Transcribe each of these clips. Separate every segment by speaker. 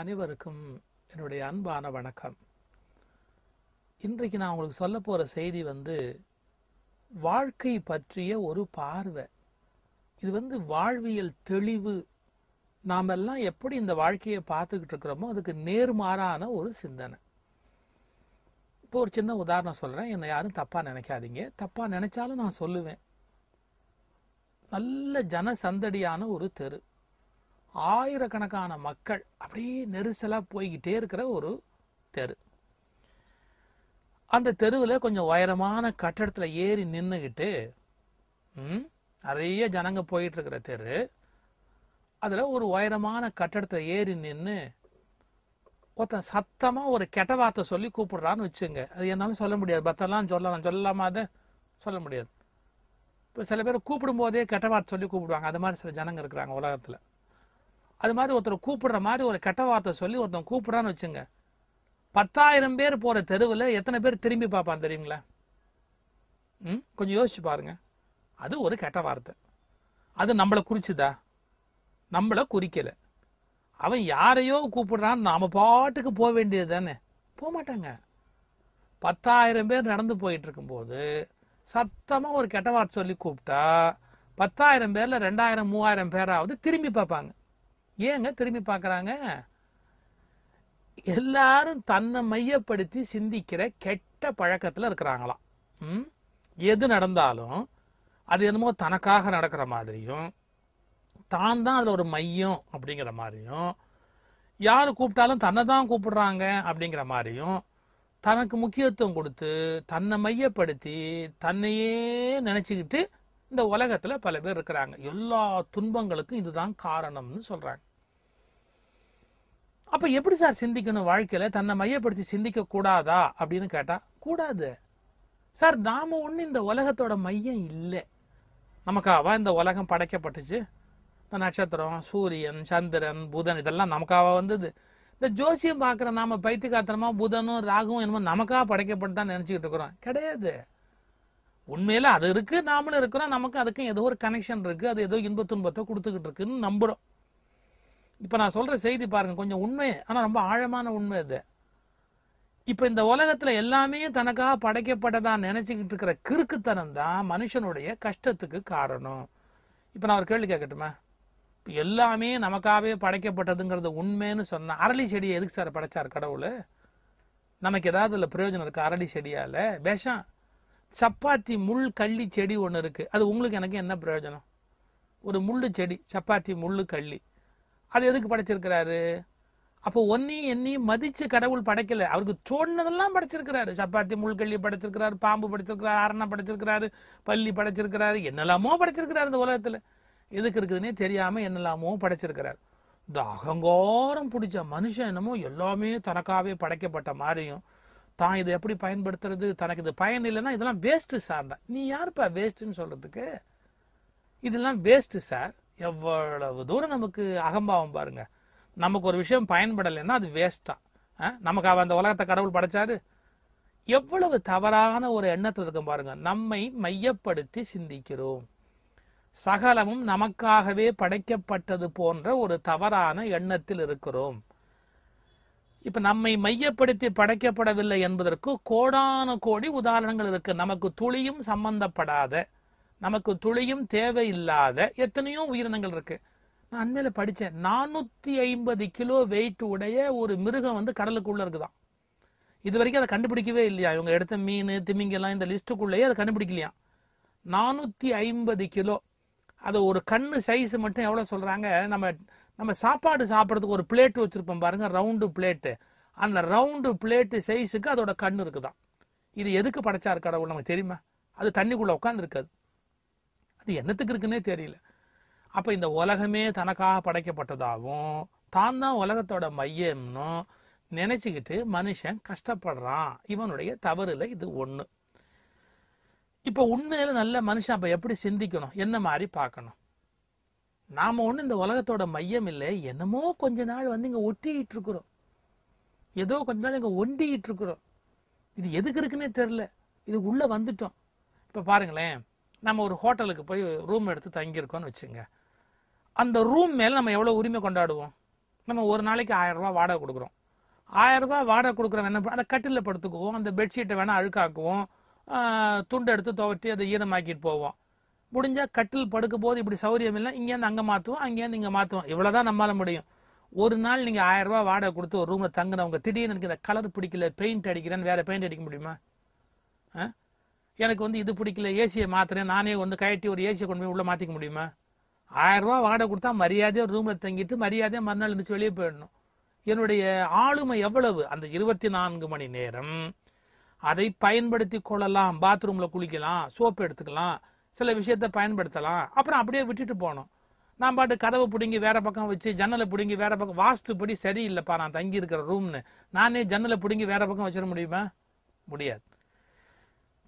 Speaker 1: அனைவருக்கும் என்னுடைய அன்பான வணக்கம் இன்றைக்கு நான் உங்களுக்கு சொல்ல போகிற செய்தி வந்து வாழ்க்கை பற்றிய ஒரு பார்வை இது வந்து வாழ்வியல் தெளிவு நாம் எல்லாம் எப்படி இந்த வாழ்க்கையை பார்த்துக்கிட்டு இருக்கிறோமோ அதுக்கு நேர்மாறான ஒரு சிந்தனை இப்போ ஒரு சின்ன உதாரணம் சொல்கிறேன் என்னை யாரும் தப்பாக நினைக்காதீங்க தப்பாக நினச்சாலும் நான் சொல்லுவேன் நல்ல ஜன சந்தடியான ஒரு தெரு ஆயிரக்கணக்கான மக்கள் அப்படியே நெரிசலாக போய்கிட்டே இருக்கிற ஒரு தெரு அந்த தெருவில் கொஞ்சம் உயரமான கட்டடத்தில் ஏறி நின்றுக்கிட்டு நிறைய ஜனங்க போயிட்டு இருக்கிற தெரு அதில் ஒரு உயரமான கட்டடத்தில் ஏறி நின்று ஒருத்தன் சத்தமாக ஒரு கெட்ட வார்த்தை சொல்லி கூப்பிடுறான்னு வச்சுங்க அது என்னாலும் சொல்ல முடியாது பத்தெல்லாம் சொல்லலாம் சொல்லலாமா அதை சொல்ல முடியாது இப்போ சில பேர் கூப்பிடும்போதே கெட்ட வார்த்தை சொல்லி கூப்பிடுவாங்க அது மாதிரி சில ஜனங்கள் இருக்கிறாங்க உலகத்தில் அது மாதிரி ஒருத்தர் கூப்பிடுற மாதிரி ஒரு கெட்ட வார்த்தை சொல்லி ஒருத்தன் கூப்பிட்றான்னு வச்சுங்க பத்தாயிரம் பேர் போகிற தெருவில் எத்தனை பேர் திரும்பி பார்ப்பான் தெரியுங்களா ம் கொஞ்சம் யோசிச்சு பாருங்க அது ஒரு கெட்ட வார்த்தை அது நம்மளை குறிச்சுதா நம்மளை குறிக்கலை அவன் யாரையோ கூப்பிடுறான்னு நாம் பாட்டுக்கு போக வேண்டியது தானே போக மாட்டாங்க பத்தாயிரம் பேர் நடந்து போயிட்டு இருக்கும்போது சத்தமாக ஒரு கெட்ட வார்த்தை சொல்லி கூப்பிட்டா பத்தாயிரம் பேரில் ரெண்டாயிரம் மூவாயிரம் பேராவது திரும்பி பார்ப்பாங்க ஏங்க திரும்பி பார்க்குறாங்க எல்லாரும் தன்னை மையப்படுத்தி சிந்திக்கிற கெட்ட பழக்கத்தில் இருக்கிறாங்களாம் ம் எது நடந்தாலும் அது என்னமோ தனக்காக நடக்கிற மாதிரியும் தான் தான் அதில் ஒரு மையம் அப்படிங்கிற மாதிரியும் யார் கூப்பிட்டாலும் தன்னை தான் கூப்பிடுறாங்க அப்படிங்கிற மாதிரியும் தனக்கு முக்கியத்துவம் கொடுத்து தன்னை மையப்படுத்தி தன்னையே நினச்சிக்கிட்டு இந்த உலகத்தில் பல பேர் இருக்கிறாங்க எல்லா துன்பங்களுக்கும் இதுதான் காரணம்னு சொல்கிறாங்க அப்போ எப்படி சார் சிந்திக்கணும் வாழ்க்கையில் தன்னை மையப்படுத்தி சிந்திக்க கூடாதா அப்படின்னு கேட்டால் கூடாது சார் நாம ஒன்றும் இந்த உலகத்தோட மையம் இல்லை நமக்காக இந்த உலகம் படைக்கப்பட்டுச்சு இந்த நட்சத்திரம் சூரியன் சந்திரன் புதன் இதெல்லாம் நமக்காக வந்தது இந்த ஜோசியம் பார்க்குற நாம் பைத்தியகாத்திரமாக புதனும் ராகும் என்னமோ நமக்காக படைக்கப்பட்டு தான் நினச்சிக்கிட்டு இருக்கிறோம் கிடையாது உண்மையில் அது இருக்குது நாமளும் இருக்கிறோம் நமக்கு அதுக்கும் ஏதோ ஒரு கனெக்ஷன் இருக்குது அது ஏதோ இன்பத்துன்பத்தை கொடுத்துக்கிட்டு இருக்குன்னு நம்புகிறோம் இப்போ நான் சொல்கிற செய்தி பாருங்கள் கொஞ்சம் உண்மை ஆனால் ரொம்ப ஆழமான உண்மை இது இப்போ இந்த உலகத்தில் எல்லாமே தனக்காக படைக்கப்பட்டதான் நினச்சிக்கிட்டு இருக்கிற கிறுக்குத்தனம் தான் மனுஷனுடைய கஷ்டத்துக்கு காரணம் இப்போ நான் ஒரு கேள்வி கேட்கட்டுமா இப்போ எல்லாமே நமக்காகவே படைக்கப்பட்டதுங்கிறது உண்மைன்னு சொன்னால் அரளி செடியை எதுக்கு சார் படைச்சார் கடவுள் நமக்கு ஏதாவது இல்லை பிரயோஜனம் இருக்குது அரளி செடியால் விஷம் சப்பாத்தி முள் கள்ளி செடி ஒன்று இருக்குது அது உங்களுக்கு எனக்கு என்ன பிரயோஜனம் ஒரு முள் செடி சப்பாத்தி முள் கள்ளி அது எதுக்கு படைச்சிருக்கிறாரு அப்போ ஒன்னையும் என்னையும் மதிச்சு கடவுள் படைக்கல அவருக்கு தோணுனதெல்லாம் படைச்சிருக்கிறாரு சப்பாத்தி முள்கள்ளி படைச்சிருக்கிறாரு பாம்பு படைச்சிருக்கிறாரு அரணை படைச்சிருக்கிறாரு பள்ளி படைச்சிருக்கிறாரு என்னெல்லாமோ படைச்சிருக்கிறாரு இந்த உலகத்தில் எதுக்கு இருக்குதுன்னே தெரியாமல் என்னெல்லாமோ படைச்சிருக்கிறாரு இந்த அகங்காரம் பிடிச்ச மனுஷன் என்னமோ எல்லாமே தனக்காகவே படைக்கப்பட்ட மாதிரியும் தான் இதை எப்படி பயன்படுத்துறது தனக்கு இது பயன் இல்லைன்னா இதெல்லாம் வேஸ்ட்டு சார் நீ யாருப்பா வேஸ்ட்டுன்னு சொல்கிறதுக்கு இதெல்லாம் வேஸ்ட்டு சார் எவ்வளவு தூரம் நமக்கு அகம்பாவம் பாருங்க நமக்கு ஒரு விஷயம் பயன்படலைன்னா அது வேஸ்டா நமக்கு அவ அந்த உலகத்தை கடவுள் படைச்சாரு எவ்வளவு தவறான ஒரு எண்ணத்தில் இருக்கும் பாருங்க நம்மை மையப்படுத்தி சிந்திக்கிறோம் சகலமும் நமக்காகவே படைக்கப்பட்டது போன்ற ஒரு தவறான எண்ணத்தில் இருக்கிறோம் இப்ப நம்மை மையப்படுத்தி படைக்கப்படவில்லை என்பதற்கு கோடான கோடி உதாரணங்கள் இருக்கு நமக்கு துளியும் சம்பந்தப்படாத நமக்கு துளியும் தேவையில்லாத எத்தனையோ உயிரினங்கள் இருக்கு நான் அண்மையில் படித்தேன் நானூற்றி ஐம்பது கிலோ வெயிட் உடைய ஒரு மிருகம் வந்து கடலுக்குள்ளே இருக்குதான் இது வரைக்கும் அதை கண்டுபிடிக்கவே இல்லையா இவங்க எடுத்த மீன் திமிங்கெல்லாம் இந்த லிஸ்ட்டுக்குள்ளேயே அதை கண்டுபிடிக்கலையா நானூற்றி ஐம்பது கிலோ அதை ஒரு கண்ணு சைஸ் மட்டும் எவ்வளோ சொல்கிறாங்க நம்ம நம்ம சாப்பாடு சாப்பிட்றதுக்கு ஒரு பிளேட் வச்சுருப்போம் பாருங்கள் ரவுண்டு பிளேட்டு அந்த ரவுண்டு பிளேட்டு சைஸுக்கு அதோட கண் இருக்குதான் இது எதுக்கு படைச்சா கடவுள் நமக்கு தெரியுமா அது தண்ணிக்குள்ளே உட்காந்துருக்காது அது என்னத்துக்கு இருக்குன்னே தெரியல அப்போ இந்த உலகமே தனக்காக படைக்கப்பட்டதாகவும் தான் தான் உலகத்தோட மையம்னும் நினச்சிக்கிட்டு மனுஷன் கஷ்டப்படுறான் இவனுடைய தவறுல இது ஒன்று இப்போ உண்மையில் நல்ல மனுஷன் அப்போ எப்படி சிந்திக்கணும் என்ன மாதிரி பார்க்கணும் நாம் ஒன்றும் இந்த உலகத்தோட மையம் இல்லை என்னமோ கொஞ்ச நாள் வந்து இங்கே ஒட்டிக்கிட்டு இருக்கிறோம் ஏதோ கொஞ்ச நாள் இங்கே ஒண்டிக்கிட்டு இருக்கிறோம் இது எதுக்கு இருக்குன்னே தெரில இது உள்ளே வந்துட்டோம் இப்போ பாருங்களேன் நம்ம ஒரு ஹோட்டலுக்கு போய் ரூம் எடுத்து தங்கியிருக்கோம்னு வச்சுங்க அந்த ரூம் மேலே நம்ம எவ்வளோ உரிமை கொண்டாடுவோம் நம்ம ஒரு நாளைக்கு ஆயிரரூபா வாடகை கொடுக்குறோம் ஆயிரரூபா வாடகை கொடுக்குற என்ன அந்த கட்டிலில் படுத்துக்குவோம் அந்த பெட்ஷீட்டை வேணால் அழுக்காக்குவோம் துண்டு எடுத்து துவட்டி அதை ஈரமாக்கிட்டு போவோம் முடிஞ்சால் கட்டில் படுக்கும் போது இப்படி சௌரியம் இல்லை இங்கேருந்து அங்கே மாற்றுவோம் அங்கேருந்து இங்கே மாற்றுவோம் இவ்வளோ தான் நம்மளால முடியும் ஒரு நாள் நீங்கள் ஆயிரரூபா வாடகை கொடுத்து ஒரு ரூமில் தங்கினவங்க திடீர்னு எனக்கு இந்த கலர் பிடிக்கல பெயிண்ட் அடிக்கிறேன்னு வேறு பெயிண்ட் அடிக்க முடியுமா ஆ எனக்கு வந்து இது பிடிக்கல ஏசியை மாத்துறேன் நானே வந்து கழட்டி ஒரு ஏசியை கொண்டு போய் உள்ளே மாற்றிக்க முடியுமா ஆயிரம் ரூபா வாடகை கொடுத்தா மரியாதையாக ரூமில் தங்கிட்டு மரியாதையாக மறுநாள் இருந்துச்சு வெளியே போயிடணும் என்னுடைய ஆளுமை எவ்வளவு அந்த இருபத்தி நான்கு மணி நேரம் அதை பயன்படுத்தி கொள்ளலாம் பாத்ரூமில் குளிக்கலாம் சோப்பு எடுத்துக்கலாம் சில விஷயத்த பயன்படுத்தலாம் அப்புறம் அப்படியே விட்டுட்டு போனோம் நான் பாட்டு கதவை பிடுங்கி வேற பக்கம் வச்சு ஜன்னலை பிடுங்கி வேற பக்கம் வாஸ்துப்படி சரியில்லைப்பா நான் தங்கி இருக்கிற ரூம்னு நானே ஜன்னலை பிடுங்கி வேற பக்கம் வச்சிட முடியுமா முடியாது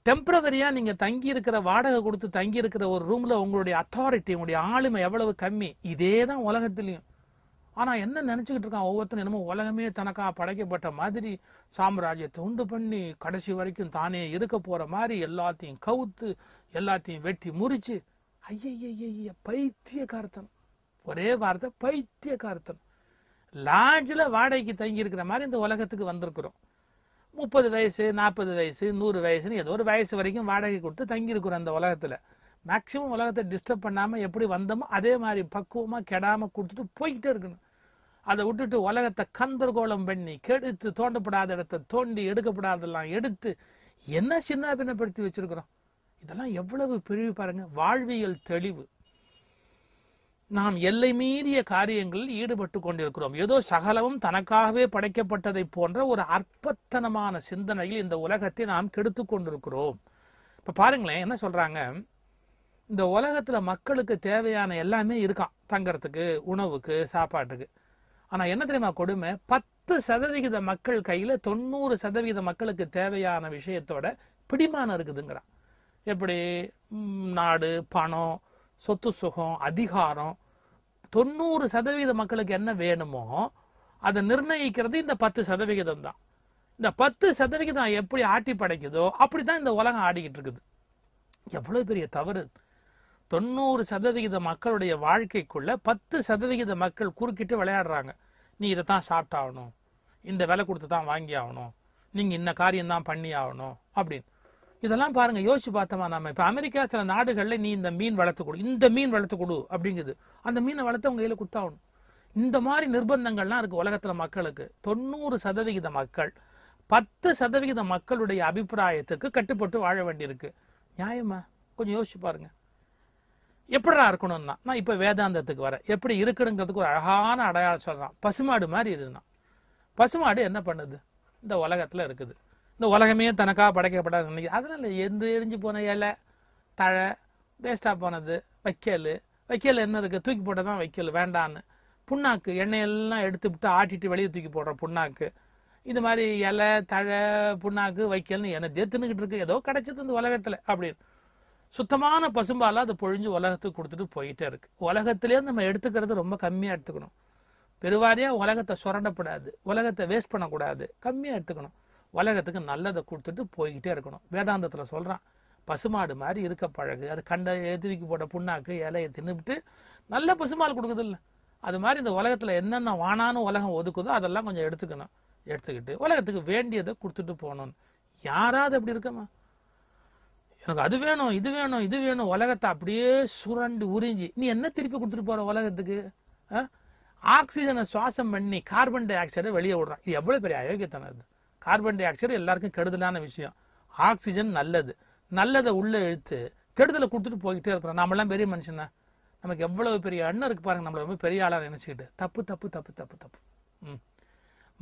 Speaker 1: டெம்பரவரியா நீங்கள் தங்கி இருக்கிற வாடகை கொடுத்து தங்கி இருக்கிற ஒரு ரூமில் உங்களுடைய அத்தாரிட்டி உங்களுடைய ஆளுமை எவ்வளவு கம்மி இதே தான் உலகத்திலையும் ஆனால் என்ன நினச்சிக்கிட்டு இருக்கான் ஒவ்வொருத்தரும் என்னமோ உலகமே தனக்கா படைக்கப்பட்ட மாதிரி சாம்ராஜ்யத்தை உண்டு பண்ணி கடைசி வரைக்கும் தானே இருக்க போகிற மாதிரி எல்லாத்தையும் கவுத்து எல்லாத்தையும் வெட்டி முறிச்சு பைத்திய கார்த்தன் ஒரே வார்த்தை கார்த்தன் லாட்ஜில் வாடகைக்கு தங்கி இருக்கிற மாதிரி இந்த உலகத்துக்கு வந்திருக்கிறோம் முப்பது வயசு நாற்பது வயசு நூறு வயசுன்னு ஏதோ ஒரு வயசு வரைக்கும் வாடகை கொடுத்து தங்கியிருக்கிறோம் அந்த உலகத்தில் மேக்சிமம் உலகத்தை டிஸ்டர்ப் பண்ணாமல் எப்படி வந்தோமோ அதே மாதிரி பக்குவமாக கெடாமல் கொடுத்துட்டு போய்கிட்டே இருக்கணும் அதை விட்டுட்டு உலகத்தை கந்தர்கோலம் பண்ணி கெடுத்து தோண்டப்படாத இடத்த தோண்டி எடுக்கப்படாதெல்லாம் எடுத்து என்ன சின்ன பின்னப்படுத்தி வச்சுருக்குறோம் இதெல்லாம் எவ்வளவு பிரிவு பாருங்கள் வாழ்வியல் தெளிவு நாம் எல்லை மீறிய காரியங்களில் ஈடுபட்டு கொண்டிருக்கிறோம் ஏதோ சகலமும் தனக்காகவே படைக்கப்பட்டதை போன்ற ஒரு அற்பத்தனமான சிந்தனையில் இந்த உலகத்தை நாம் கெடுத்து கொண்டிருக்கிறோம் இப்போ பாருங்களேன் என்ன சொல்கிறாங்க இந்த உலகத்தில் மக்களுக்கு தேவையான எல்லாமே இருக்கான் தங்கறதுக்கு உணவுக்கு சாப்பாட்டுக்கு ஆனால் என்ன தெரியுமா கொடுமை பத்து சதவிகித மக்கள் கையில் தொண்ணூறு சதவிகித மக்களுக்கு தேவையான விஷயத்தோட பிடிமானம் இருக்குதுங்கிறான் எப்படி நாடு பணம் சொத்து சுகம் அதிகாரம் தொண்ணூறு சதவீத மக்களுக்கு என்ன வேணுமோ அதை நிர்ணயிக்கிறது இந்த பத்து சதவிகிதம் தான் இந்த பத்து சதவிகிதம் எப்படி ஆட்டி படைக்குதோ அப்படி தான் இந்த உலகம் ஆடிக்கிட்டு இருக்குது எவ்வளோ பெரிய தவறு தொண்ணூறு சதவிகித மக்களுடைய வாழ்க்கைக்குள்ள பத்து சதவிகித மக்கள் குறுக்கிட்டு விளையாடுறாங்க நீ இதை தான் சாப்பிட்டாகணும் இந்த விலை கொடுத்து தான் வாங்கி ஆகணும் நீங்கள் இன்ன காரியம் தான் பண்ணி ஆகணும் அப்படின்னு இதெல்லாம் பாருங்க யோசிச்சு பார்த்தோமா நம்ம இப்போ அமெரிக்கா சில நாடுகளில் நீ இந்த மீன் வளர்த்து கொடு இந்த மீன் வளர்த்து கொடு அப்படிங்குது அந்த மீனை வளர்த்து அவங்க கையில் கொடுத்தாகணும் இந்த மாதிரி நிர்பந்தங்கள்லாம் இருக்குது உலகத்தில் மக்களுக்கு தொண்ணூறு சதவிகித மக்கள் பத்து சதவிகித மக்களுடைய அபிப்பிராயத்துக்கு கட்டுப்பட்டு வாழ வேண்டியிருக்கு நியாயமா கொஞ்சம் யோசிச்சு பாருங்க எப்படிடா இருக்கணும்னா நான் இப்போ வேதாந்தத்துக்கு வரேன் எப்படி இருக்கணுங்கிறதுக்கு ஒரு அழகான அடையாளம் சொல்கிறான் பசுமாடு மாதிரி இருந்தான் பசுமாடு என்ன பண்ணுது இந்த உலகத்தில் இருக்குது இந்த உலகமே தனக்காக படைக்கப்படாது நினைக்கிது அதனால் எந்த எரிஞ்சு போன இலை தழை வேஸ்ட்டாக போனது வைக்கல் வைக்கல் என்ன இருக்குது தூக்கி போட்டால் தான் வைக்கல் வேண்டான்னு புண்ணாக்கு எண்ணெயெல்லாம் எடுத்து விட்டு ஆட்டிட்டு வெளியே தூக்கி போடுற புண்ணாக்கு இது மாதிரி இலை தழை புண்ணாக்கு வைக்கல்னு என்னை தின்னுக்கிட்டு இருக்கு ஏதோ கிடைச்சது இந்த உலகத்தில் அப்படின்னு சுத்தமான பசும்பால் அது பொழிஞ்சு உலகத்துக்கு கொடுத்துட்டு போயிட்டே இருக்கு உலகத்திலே நம்ம எடுத்துக்கிறது ரொம்ப கம்மியாக எடுத்துக்கணும் பெருவாரியாக உலகத்தை சுரண்டப்படாது உலகத்தை வேஸ்ட் பண்ணக்கூடாது கம்மியாக எடுத்துக்கணும் உலகத்துக்கு நல்லதை கொடுத்துட்டு போய்கிட்டே இருக்கணும் வேதாந்தத்தில் சொல்கிறான் பசுமாடு மாதிரி இருக்க பழகு அது கண்ட எதிரிக்கு போட்ட புண்ணாக்கு இலையை தின்னுபிட்டு நல்ல பசுமால் கொடுக்குதில்ல அது மாதிரி இந்த உலகத்தில் என்னென்ன வானானு உலகம் ஒதுக்குதோ அதெல்லாம் கொஞ்சம் எடுத்துக்கணும் எடுத்துக்கிட்டு உலகத்துக்கு வேண்டியதை கொடுத்துட்டு போகணும் யாராவது அப்படி இருக்கமா எனக்கு அது வேணும் இது வேணும் இது வேணும் உலகத்தை அப்படியே சுரண்டு உறிஞ்சி நீ என்ன திருப்பி கொடுத்துட்டு போகிற உலகத்துக்கு ஆக்சிஜனை சுவாசம் பண்ணி கார்பன் டை ஆக்சைடை வெளியே விடுறான் இது எவ்வளோ பெரிய அயோக்கியத்தனம் அது கார்பன் டை ஆக்சைடு எல்லாருக்கும் கெடுதலான விஷயம் ஆக்சிஜன் நல்லது நல்லதை உள்ளே இழுத்து கெடுதலை கொடுத்துட்டு போய்கிட்டே இருக்கிறோம் நம்மளாம் பெரிய மனுஷனா நமக்கு எவ்வளவு பெரிய எண்ணம் இருக்குது பாருங்கள் நம்மளை ரொம்ப பெரிய ஆளாக நினச்சிக்கிட்டு தப்பு தப்பு தப்பு தப்பு தப்பு ம்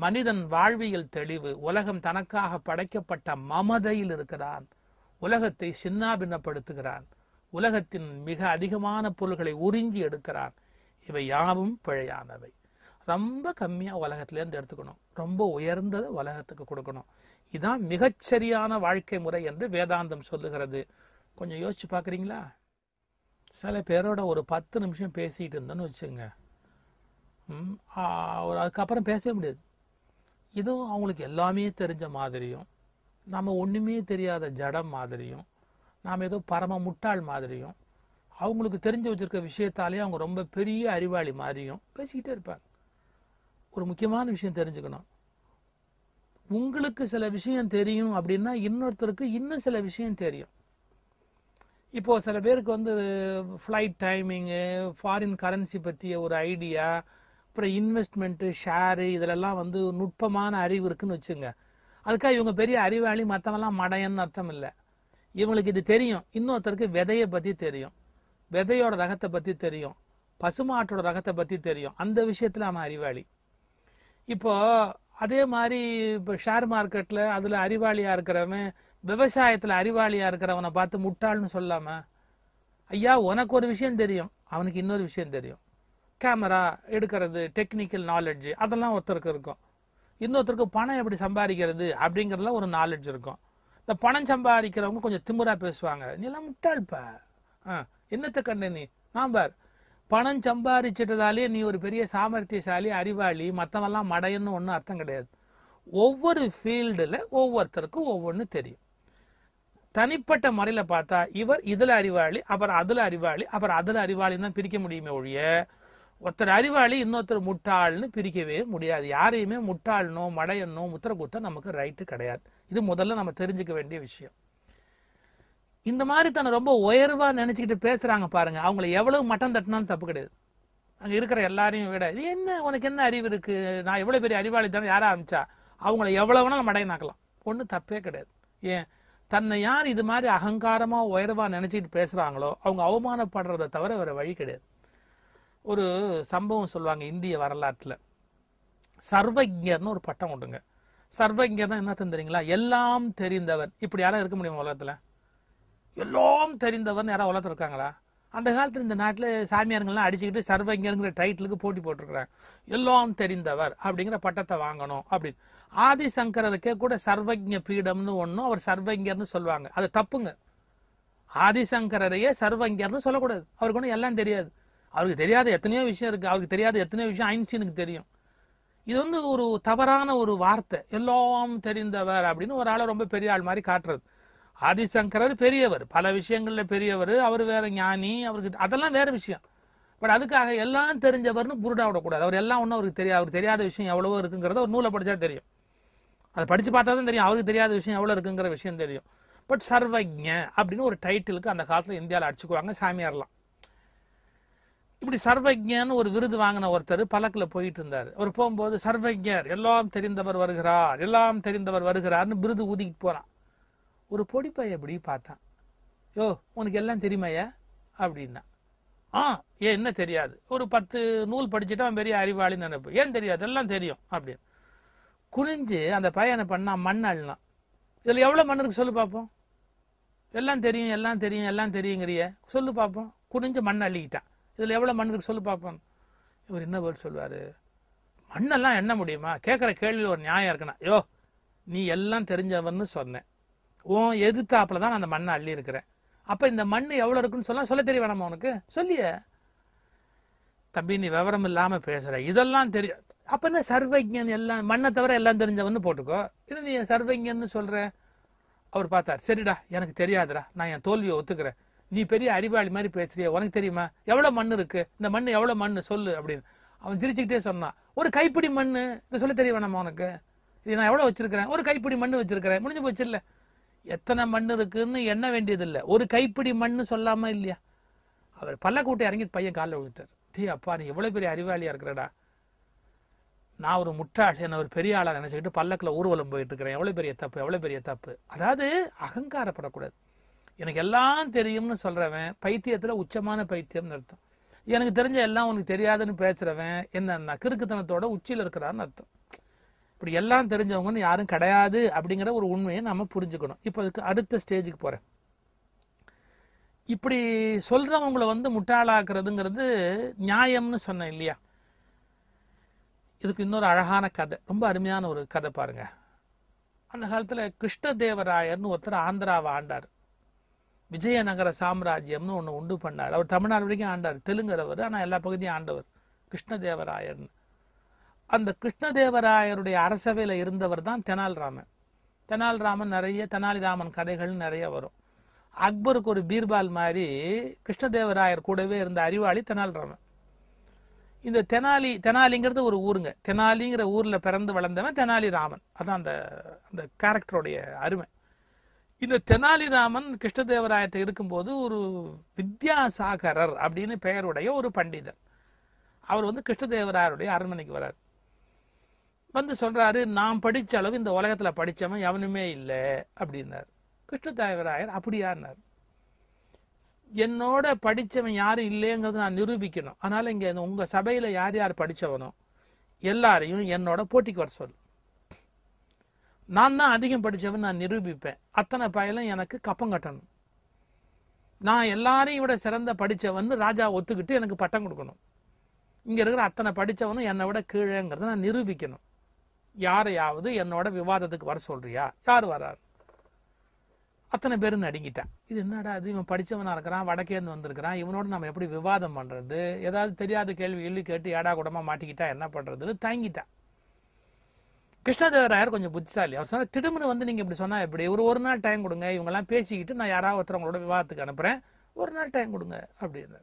Speaker 1: மனிதன் வாழ்வியல் தெளிவு உலகம் தனக்காக படைக்கப்பட்ட மமதையில் இருக்கிறான் உலகத்தை சின்னாபின்னப்படுத்துகிறான் உலகத்தின் மிக அதிகமான பொருள்களை உறிஞ்சி எடுக்கிறான் இவை யாவும் பிழையானவை ரொம்ப கம்மியாக உலகத்துலேருந்து எடுத்துக்கணும் ரொம்ப உயர்ந்ததை உலகத்துக்கு கொடுக்கணும் இதுதான் மிகச்சரியான வாழ்க்கை முறை என்று வேதாந்தம் சொல்லுகிறது கொஞ்சம் யோசிச்சு பார்க்குறீங்களா சில பேரோட ஒரு பத்து நிமிஷம் பேசிகிட்டு இருந்தோன்னு வச்சுங்க ஒரு அதுக்கப்புறம் பேசவே முடியாது இதுவும் அவங்களுக்கு எல்லாமே தெரிஞ்ச மாதிரியும் நம்ம ஒன்றுமே தெரியாத ஜடம் மாதிரியும் நாம் ஏதோ பரம முட்டாள் மாதிரியும் அவங்களுக்கு தெரிஞ்சு வச்சுருக்க விஷயத்தாலே அவங்க ரொம்ப பெரிய அறிவாளி மாதிரியும் பேசிக்கிட்டே இருப்பாங்க ஒரு முக்கியமான விஷயம் தெரிஞ்சுக்கணும் உங்களுக்கு சில விஷயம் தெரியும் அப்படின்னா இன்னொருத்தருக்கு இன்னும் சில விஷயம் தெரியும் இப்போ சில பேருக்கு வந்து ஃப்ளைட் டைமிங்கு ஃபாரின் கரன்சி பற்றிய ஒரு ஐடியா அப்புறம் இன்வெஸ்ட்மெண்ட்டு ஷேரு இதிலெல்லாம் வந்து நுட்பமான அறிவு இருக்குன்னு வச்சுங்க அதுக்காக இவங்க பெரிய அறிவாளி மற்றவெல்லாம் மடையன்னு அர்த்தம் இல்லை இவங்களுக்கு இது தெரியும் இன்னொருத்தருக்கு விதையை பற்றி தெரியும் விதையோட ரகத்தை பற்றி தெரியும் பசுமாட்டோட ரகத்தை பற்றி தெரியும் அந்த விஷயத்தில் அவன் அறிவாளி இப்போ அதே மாதிரி இப்போ ஷேர் மார்க்கெட்டில் அதில் அறிவாளியாக இருக்கிறவன் விவசாயத்தில் அறிவாளியாக இருக்கிறவனை பார்த்து முட்டாள்னு சொல்லாம ஐயா உனக்கு ஒரு விஷயம் தெரியும் அவனுக்கு இன்னொரு விஷயம் தெரியும் கேமரா எடுக்கிறது டெக்னிக்கல் நாலெட்ஜு அதெல்லாம் ஒருத்தருக்கு இருக்கும் இன்னொருத்தருக்கு பணம் எப்படி சம்பாதிக்கிறது அப்படிங்கிறதுலாம் ஒரு நாலெட்ஜ் இருக்கும் இந்த பணம் சம்பாதிக்கிறவங்க கொஞ்சம் திமுறா பேசுவாங்க எல்லாம் முட்டாள்ப்பா ஆ என்னத்தை கண்டு நீ நான் பார் பணம் சம்பாதிச்சிட்டதாலே நீ ஒரு பெரிய சாமர்த்தியசாலி அறிவாளி மற்றவெல்லாம் மடையன்னு ஒன்றும் அர்த்தம் கிடையாது ஒவ்வொரு ஃபீல்டில் ஒவ்வொருத்தருக்கும் ஒவ்வொன்று தெரியும் தனிப்பட்ட முறையில் பார்த்தா இவர் இதில் அறிவாளி அப்புறம் அதில் அறிவாளி அப்புறம் அதில் அறிவாளின்னு தான் பிரிக்க முடியுமே ஒழிய ஒருத்தர் அறிவாளி இன்னொருத்தர் முட்டாள்னு பிரிக்கவே முடியாது யாரையுமே முட்டாள்னோ மடையன்னோ முத்திரகுத்தம் நமக்கு ரைட்டு கிடையாது இது முதல்ல நம்ம தெரிஞ்சுக்க வேண்டிய விஷயம் இந்த மாதிரி தன்னை ரொம்ப உயர்வா நினைச்சுக்கிட்டு பேசுறாங்க பாருங்க அவங்கள எவ்வளவு மட்டம் தட்டினாலும் தப்பு கிடையாது அங்க இருக்கிற எல்லாரையும் விட இது என்ன உனக்கு என்ன அறிவு இருக்கு நான் எவ்வளவு பெரிய அறிவாளி தானே யார ஆரம்பிச்சா அவங்கள மடையை நாக்கலாம் ஒன்றும் தப்பே கிடையாது ஏன் தன்னை யார் இது மாதிரி அகங்காரமா உயர்வா நினச்சிக்கிட்டு பேசுறாங்களோ அவங்க அவமானப்படுறத தவிர வேற வழி கிடையாது ஒரு சம்பவம் சொல்லுவாங்க இந்திய வரலாற்றுல சர்வஜர்னு ஒரு பட்டம் உண்டுங்க சர்வஜர்னா என்ன தெரியுங்களா எல்லாம் தெரிந்தவர் இப்படி யாரும் இருக்க முடியும் உலகத்துல எல்லாம் தெரிந்தவர்னு யாராவது வளர்த்துருக்காங்களா இருக்காங்களா அந்த காலத்தில் இந்த நாட்டில் சாமியாருங்கள்லாம் அடிச்சுக்கிட்டு சர்வங்கருங்கிற டைட்டிலுக்கு போட்டி போட்டிருக்கிறாங்க எல்லாம் தெரிந்தவர் அப்படிங்கிற பட்டத்தை வாங்கணும் அப்படின்னு ஆதிசங்கரருக்கே கூட சர்வஜ பீடம்னு ஒன்றும் அவர் சர்வங்கர்னு சொல்லுவாங்க அது தப்புங்க ஆதிசங்கரரையே சர்வங்கர்னு சொல்லக்கூடாது அவருக்கு ஒன்றும் எல்லாம் தெரியாது அவருக்கு தெரியாத எத்தனையோ விஷயம் இருக்குது அவருக்கு தெரியாத எத்தனையோ விஷயம் ஐன்ஸ்டீனுக்கு தெரியும் இது வந்து ஒரு தவறான ஒரு வார்த்தை எல்லாம் தெரிந்தவர் அப்படின்னு ஒரு ஆளை ரொம்ப பெரிய ஆள் மாதிரி காட்டுறது ஆதிசங்கரர் பெரியவர் பல விஷயங்களில் பெரியவர் அவர் வேற ஞானி அவருக்கு அதெல்லாம் வேற விஷயம் பட் அதுக்காக எல்லாம் தெரிஞ்சவர்னு புருடா விடக்கூடாது அவர் எல்லாம் ஒன்றும் அவருக்கு தெரியாது அவருக்கு தெரியாத விஷயம் எவ்வளவு இருக்குங்கிறத ஒரு நூலை படித்தா தெரியும் அதை படித்து பார்த்தா தான் தெரியும் அவருக்கு தெரியாத விஷயம் எவ்வளோ இருக்குங்கிற விஷயம் தெரியும் பட் சர்வஜ்ஞ அப்படின்னு ஒரு டைட்டிலுக்கு அந்த காலத்தில் இந்தியாவில் அடிச்சுக்குவாங்க சாமியார்லாம் இப்படி சர்வஜன்னு ஒரு விருது வாங்கின ஒருத்தர் பழக்கில் போயிட்டு இருந்தார் அவர் போகும்போது சர்வஜர் எல்லாம் தெரிந்தவர் வருகிறார் எல்லாம் தெரிந்தவர் வருகிறார்னு விருது ஊதிக்கிட்டு போகிறான் ஒரு பொடிப்பைய எப்படி பார்த்தான் யோ உனக்கு எல்லாம் தெரியுமையா அப்படின்னா ஆ ஏன் என்ன தெரியாது ஒரு பத்து நூல் படிச்சுட்டா பெரிய அறிவாளின்னு நினைப்பு ஏன் தெரியாது எல்லாம் தெரியும் அப்படின்னு குனிஞ்சு அந்த பையனை பண்ணால் மண் அள்ளலாம் இதில் எவ்வளோ மண் இருக்கு சொல்லு பார்ப்போம் எல்லாம் தெரியும் எல்லாம் தெரியும் எல்லாம் தெரியுங்கிறிய சொல்லு பார்ப்போம் குனிஞ்சு மண் அள்ளிக்கிட்டான் இதில் எவ்வளோ மண் இருக்கு சொல்லு பார்ப்போம் இவர் என்ன பேர் சொல்லுவார் மண்ணெல்லாம் என்ன முடியுமா கேட்குற கேள்வியில் ஒரு நியாயம் இருக்குண்ணா யோ நீ எல்லாம் தெரிஞ்சவன்னு சொன்னேன் உன் எதிர்த்தாப்புல தான் நான் அந்த மண்ணை அள்ளி இருக்கிறேன் அப்போ இந்த மண் எவ்வளோ இருக்குன்னு சொல்ல சொல்ல தெரிய வேணாமா உனக்கு சொல்லிய தம்பி நீ விவரம் இல்லாமல் பேசுகிற இதெல்லாம் தெரியும் அப்போ என்ன சர்வஜன் எல்லாம் மண்ணை தவிர எல்லாம் தெரிஞ்சவன்னு போட்டுக்கோ இது நீ சர்வஜன் சொல்கிற அவர் பார்த்தார் சரிடா எனக்கு தெரியாதுடா நான் என் தோல்வியை ஒத்துக்கிறேன் நீ பெரிய அறிவாளி மாதிரி பேசுறிய உனக்கு தெரியுமா எவ்வளோ மண் இருக்குது இந்த மண் எவ்வளோ மண் சொல்லு அப்படின்னு அவன் திரிச்சுக்கிட்டே சொன்னான் ஒரு கைப்பிடி மண் இதை சொல்ல தெரிய வேணாமா உனக்கு இது நான் எவ்வளோ வச்சிருக்கிறேன் ஒரு கைப்பிடி மண் வச்சிருக்கிறேன் முடிஞ்சு போச்சு இல்லை எத்தனை மண் இருக்குன்னு எண்ண வேண்டியதில்லை ஒரு கைப்பிடி மண்ணு சொல்லாமல் இல்லையா அவர் பல்ல கூட்டை இறங்கி பையன் காலில் விழுத்தார் தீ அப்பா நீ எவ்வளோ பெரிய அறிவாளியாக இருக்கிறடா நான் ஒரு முட்டாள் என்ன ஒரு பெரிய ஆளாக நினச்சிக்கிட்டு பல்லக்கில் ஊர்வலம் போயிட்டு இருக்கிறேன் எவ்வளோ பெரிய தப்பு எவ்வளோ பெரிய தப்பு அதாவது அகங்காரப்படக்கூடாது எனக்கு எல்லாம் தெரியும்னு சொல்கிறவன் பைத்தியத்தில் உச்சமான பைத்தியம்னு அர்த்தம் எனக்கு தெரிஞ்ச எல்லாம் உனக்கு தெரியாதுன்னு பேசுகிறவன் என்னன்னா கிறுக்குத்தனத்தோட உச்சியில் இருக்கிறான்னு அர்த்தம் இப்படி எல்லாம் தெரிஞ்சவங்கன்னு யாரும் கிடையாது அப்படிங்கிற ஒரு உண்மையை நம்ம புரிஞ்சுக்கணும் இப்போ அதுக்கு அடுத்த ஸ்டேஜுக்கு போகிறேன் இப்படி சொல்கிறவங்கள வந்து முட்டாளாக்குறதுங்கிறது நியாயம்னு சொன்னேன் இல்லையா இதுக்கு இன்னொரு அழகான கதை ரொம்ப அருமையான ஒரு கதை பாருங்க அந்த காலத்தில் கிருஷ்ணதேவராயர்னு ஒருத்தர் ஆந்திராவை ஆண்டார் விஜயநகர சாம்ராஜ்யம்னு ஒன்று உண்டு பண்ணார் அவர் தமிழ்நாடு வரைக்கும் ஆண்டார் தெலுங்குறவர் ஆனால் எல்லா பகுதியும் ஆண்டவர் கிருஷ்ணதேவராயர்னு அந்த கிருஷ்ணதேவராயருடைய அரசவையில் இருந்தவர் தான் தெனால்ராமன் தெனால்ராமன் நிறைய தெனாலிராமன் கதைகள் நிறைய வரும் அக்பருக்கு ஒரு பீர்பால் மாதிரி கிருஷ்ணதேவராயர் கூடவே இருந்த அறிவாளி தெனால்ராமன் இந்த தெனாலி தெனாலிங்கிறது ஒரு ஊருங்க தெனாலிங்கிற ஊரில் பிறந்து வளர்ந்தவன் தெனாலிராமன் அதான் அந்த அந்த கேரக்டருடைய அருமை இந்த தெனாலிராமன் கிருஷ்ணதேவராயத்தை இருக்கும்போது ஒரு வித்யாசாகரர் அப்படின்னு பெயருடைய ஒரு பண்டிதர் அவர் வந்து கிருஷ்ணதேவராயருடைய அரண்மனைக்கு வரார் வந்து சொல்கிறாரு நாம் படித்த அளவு இந்த உலகத்தில் படித்தவன் எவனுமே இல்லை அப்படின்னார் கிருஷ்ணதேவராயர் அப்படியானார் என்னோட படித்தவன் யாரும் இல்லைங்கிறத நான் நிரூபிக்கணும் அதனால் இங்கே உங்கள் சபையில் யார் யார் படித்தவனோ எல்லாரையும் என்னோட போட்டிக்கு வர சொல் நான் தான் அதிகம் படித்தவன் நான் நிரூபிப்பேன் அத்தனை பயலும் எனக்கு கப்பம் கட்டணும் நான் எல்லாரையும் விட சிறந்த படித்தவன் ராஜா ஒத்துக்கிட்டு எனக்கு பட்டம் கொடுக்கணும் இங்கே இருக்கிற அத்தனை படித்தவனும் என்னை விட கீழேங்கிறத நான் நிரூபிக்கணும் யாரையாவது என்னோட விவாதத்துக்கு வர சொல்றியா யார் வரார் அத்தனை பேர் நடுங்கிட்டான் இது என்னடா இது இவன் படித்தவனாக இருக்கிறான் வடக்கேந்து வந்திருக்கிறான் இவனோட நம்ம எப்படி விவாதம் பண்ணுறது ஏதாவது தெரியாத கேள்வி இல்லை கேட்டு ஏடா கூடமாக மாட்டிக்கிட்டா என்ன பண்ணுறதுன்னு தங்கிட்டான் கிருஷ்ணதேவராயர் கொஞ்சம் புத்திசாலி அவர் சொன்னால் திடுமனு வந்து நீங்கள் இப்படி சொன்னால் எப்படி ஒரு ஒரு நாள் டைம் கொடுங்க இவங்கெல்லாம் பேசிக்கிட்டு நான் யாராவது ஒருத்தரவங்களோட விவாதத்துக்கு அனுப்புகிறேன் ஒரு நாள் டைம் கொடுங்க அப்படின்னு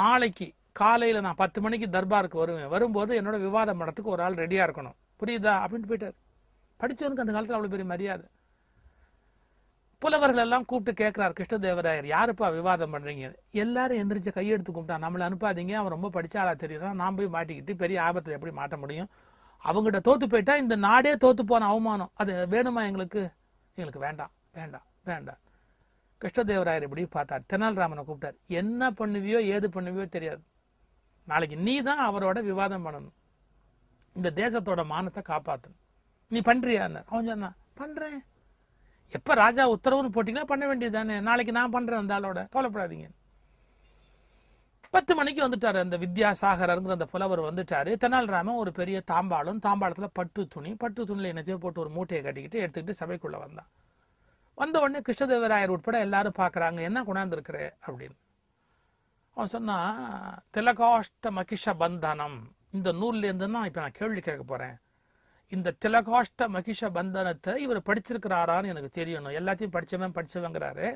Speaker 1: நாளைக்கு காலையில் நான் பத்து மணிக்கு தர்பாருக்கு வருவேன் வரும்போது என்னோட விவாதம் படத்துக்கு ஒரு ஆள் ரெடியாக இருக்கணும் புரியுதா அப்படின்னு போயிட்டார் படித்தவனுக்கு அந்த காலத்தில் அவ்வளோ பெரிய மரியாதை புலவர்கள் எல்லாம் கூப்பிட்டு கேட்குறார் கிருஷ்ணதேவராயர் யாருப்பா விவாதம் பண்ணுறீங்க எல்லாரும் எந்திரிச்சு கையெடுத்து கும்பிட்டா நம்மளை அனுப்பாதீங்க அவன் ரொம்ப படித்தாளா தெரியுறான் நான் போய் மாட்டிக்கிட்டு பெரிய ஆபத்தை எப்படி மாட்ட முடியும் அவங்ககிட்ட தோத்து போயிட்டா இந்த நாடே தோத்து போன அவமானம் அது வேணுமா எங்களுக்கு எங்களுக்கு வேண்டாம் வேண்டாம் வேண்டாம் கிருஷ்ணதேவராயர் இப்படி பார்த்தார் தெனாலிராமனை கூப்பிட்டார் என்ன பண்ணுவியோ ஏது பண்ணுவியோ தெரியாது நாளைக்கு நீ தான் அவரோட விவாதம் பண்ணணும் இந்த தேசத்தோட மானத்தை காப்பாற்றணும் நீ பண்றியா அவன் சொன்னான் பண்ணுறேன் எப்போ ராஜா உத்தரவுன்னு போட்டிங்கன்னா பண்ண வேண்டியது தானே நாளைக்கு நான் பண்ணுறேன் அந்த ஆளோட கவலைப்படாதீங்க பத்து மணிக்கு வந்துட்டார் அந்த வித்யாசாகரங்கிற அந்த புலவர் வந்துட்டார் தெனாலிராமன் ஒரு பெரிய தாம்பாளம் தாம்பாளத்தில் பட்டு துணி பட்டு துணியில் என்னத்தையோ போட்டு ஒரு மூட்டையை கட்டிக்கிட்டு எடுத்துக்கிட்டு சபைக்குள்ளே வந்தான் வந்த உடனே கிருஷ்ணதேவராயர் உட்பட எல்லாரும் பார்க்குறாங்க என்ன கொண்டாந்துருக்குற அப்படின்னு அவன் சொன்னான் திலகாஷ்ட மகிஷ பந்தனம் இந்த நூல்லேருந்து தான் இப்போ நான் கேள்வி கேட்க போகிறேன் இந்த திலகாஷ்ட மகிஷ பந்தனத்தை இவர் படிச்சிருக்கிறாரான்னு எனக்கு தெரியணும் எல்லாத்தையும் படித்தவன் படித்தவங்கிறாரு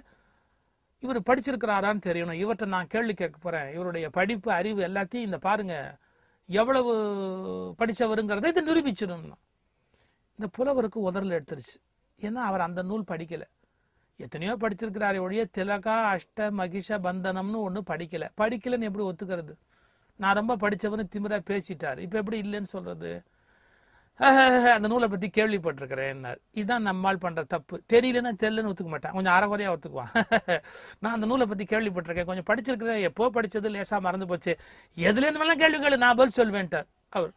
Speaker 1: இவர் படிச்சிருக்கிறாரான்னு தெரியணும் இவர்கிட்ட நான் கேள்வி கேட்க போகிறேன் இவருடைய படிப்பு அறிவு எல்லாத்தையும் இந்த பாருங்க எவ்வளவு படித்தவருங்கிறத இதை நிரூபிச்சிடணும் இந்த புலவருக்கு உதரல் எடுத்துருச்சு ஏன்னா அவர் அந்த நூல் படிக்கலை எத்தனையோ படிச்சிருக்கிறாரே ஒழிய திலகா அஷ்ட மகிஷ பந்தனம்னு ஒன்று படிக்கலை படிக்கலைன்னு எப்படி ஒத்துக்கிறது நான் ரொம்ப படித்தவன் திமிராக பேசிட்டார் இப்போ எப்படி இல்லைன்னு சொல்கிறது அந்த நூலை பற்றி கேள்விப்பட்டிருக்கிறேன் இதுதான் நம்மால் பண்ணுற தப்பு தெரியலன்னா தெரியலன்னு ஒத்துக்க மாட்டேன் கொஞ்சம் அறகுறையாக ஒத்துக்குவான் நான் அந்த நூலை பற்றி கேள்விப்பட்டிருக்கேன் கொஞ்சம் படிச்சிருக்கிறேன் எப்போ படித்தது லேசாக மறந்து போச்சு எதுலேருந்து வேணாலும் கேள்வி கேளு நான் பதில் சொல்வேன்ட்டார் அவர்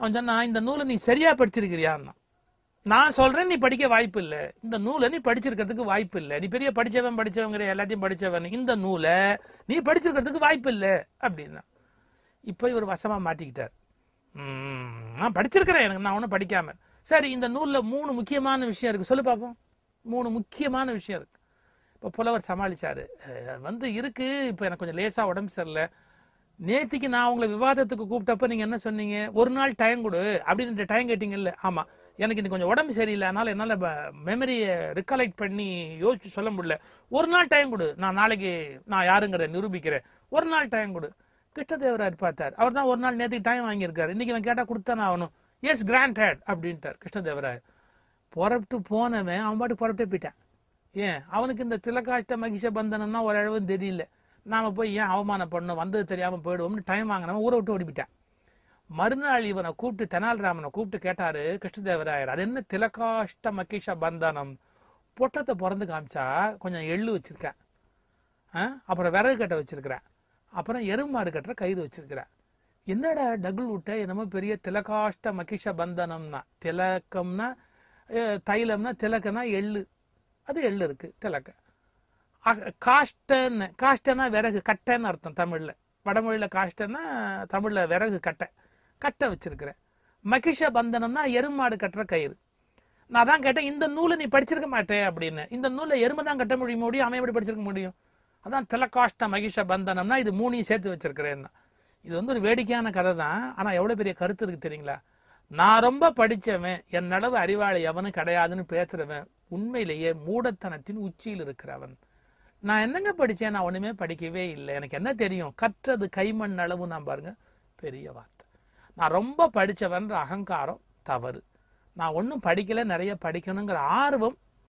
Speaker 1: அவன் சொன்னா இந்த நூலை நீ சரியாக படிச்சிருக்கிறியான்னா நான் சொல்றேன் நீ படிக்க வாய்ப்பு இல்லை இந்த நூலை நீ படிச்சிருக்கிறதுக்கு வாய்ப்பு இல்லை நீ பெரிய படிச்சவன் படிச்சவங்க எல்லாத்தையும் படிச்சவன் இந்த நூலை நீ படிச்சிருக்கிறதுக்கு வாய்ப்பு இல்லை அப்படின்னா இப்போ இவர் வசமா மாட்டிக்கிட்டார் நான் படிச்சிருக்கிறேன் எனக்கு நான் ஒன்றும் படிக்காம சரி இந்த நூலில் மூணு முக்கியமான விஷயம் இருக்கு சொல்லு பார்ப்போம் மூணு முக்கியமான விஷயம் இருக்கு இப்போ புலவர் சமாளிச்சாரு வந்து இருக்கு இப்போ எனக்கு கொஞ்சம் லேசாக உடம்பு சரியில்லை நேத்திக்கு நான் உங்களை விவாதத்துக்கு கூப்பிட்டப்ப நீங்கள் என்ன சொன்னீங்க ஒரு நாள் டைம் கொடு அப்படின்னு டைம் கேட்டீங்கல்ல ஆமாம் எனக்கு இன்னைக்கு கொஞ்சம் உடம்பு சரியில்லை என்னால் மெமரியை ரிகலெக்ட் பண்ணி யோசிச்சு சொல்ல முடியல ஒரு நாள் டைம் கொடு நான் நாளைக்கு நான் யாருங்கிறத நிரூபிக்கிறேன் ஒரு நாள் டைம் கொடு கிருஷ்ணதேவராயர் பார்த்தார் அவர் தான் ஒரு நாள் நேற்றுக்கு டைம் வாங்கியிருக்காரு இன்னைக்கு அவன் கேட்டால் கொடுத்தானே ஆகணும் எஸ் கிராண்டட் அப்படின்ட்டார் கிருஷ்ணதேவராயர் புறப்பட்டு போனவன் அவன் பாட்டு புறப்பட்டே போயிட்டான் ஏன் அவனுக்கு இந்த திலக்காஷ்ட மகிஷ பந்தனம்னா ஓரளவு தெரியல நாம் போய் ஏன் அவமானம் பண்ணணும் வந்தது தெரியாமல் போயிடுவோம்னு டைம் வாங்கினவன் ஊரை விட்டு ஓடி மறுநாள் இவனை கூப்பிட்டு தெனால்ராமனை கூப்பிட்டு கேட்டாரு கிருஷ்ணதேவராயர் அது என்ன திலகாஷ்ட மகிஷா பந்தனம் பொட்டத்தை பிறந்து காமிச்சா கொஞ்சம் எள்ளு வச்சிருக்கேன் அப்புறம் விறகு கட்டை வச்சிருக்கிறேன் அப்புறம் எருமாறு கட்டுற கைது வச்சிருக்கிறேன் என்னடா டகுள் விட்ட என்னமோ பெரிய திலகாஷ்ட மகிஷ பந்தனம்னா திலக்கம்னா தைலம்னா திலக்கம்னா எள்ளு அது எள்ளு இருக்கு திலக்க காஷ்டன்னு காஷ்டன்னா விறகு கட்டைன்னு அர்த்தம் தமிழில் வடமொழியில் காஷ்டன்னா தமிழில் விறகு கட்டை கட்ட வச்சிருக்கிறேன் மகிஷ பந்தனம்னா எருமாடு கட்டுற கயிறு நான் தான் கேட்டேன் இந்த நூலை நீ படிச்சிருக்க மாட்டேன் அப்படின்னு இந்த நூலை எருமை தான் கட்ட முடியும் முடியும் அவன் எப்படி படிச்சிருக்க முடியும் அதான் திலகாஷ்ட மகிஷ பந்தனம்னா இது மூணையும் சேர்த்து வச்சிருக்கிறேன்னா இது வந்து ஒரு வேடிக்கையான கதை தான் ஆனால் எவ்வளோ பெரிய கருத்து இருக்குது தெரியுங்களா நான் ரொம்ப படித்தவன் என் அளவு அறிவாளி எவனும் கிடையாதுன்னு பேசுகிறவன் உண்மையிலேயே மூடத்தனத்தின் உச்சியில் இருக்கிறவன் நான் என்னங்க படித்தேன் நான் ஒன்றுமே படிக்கவே இல்லை எனக்கு என்ன தெரியும் கற்றது கைமண் அளவு நான் பாருங்க பெரிய நான் ரொம்ப படித்தவன்ற அகங்காரம் தவறு நான் ஒன்றும் படிக்கலை நிறைய படிக்கணுங்கிற ஆர்வம்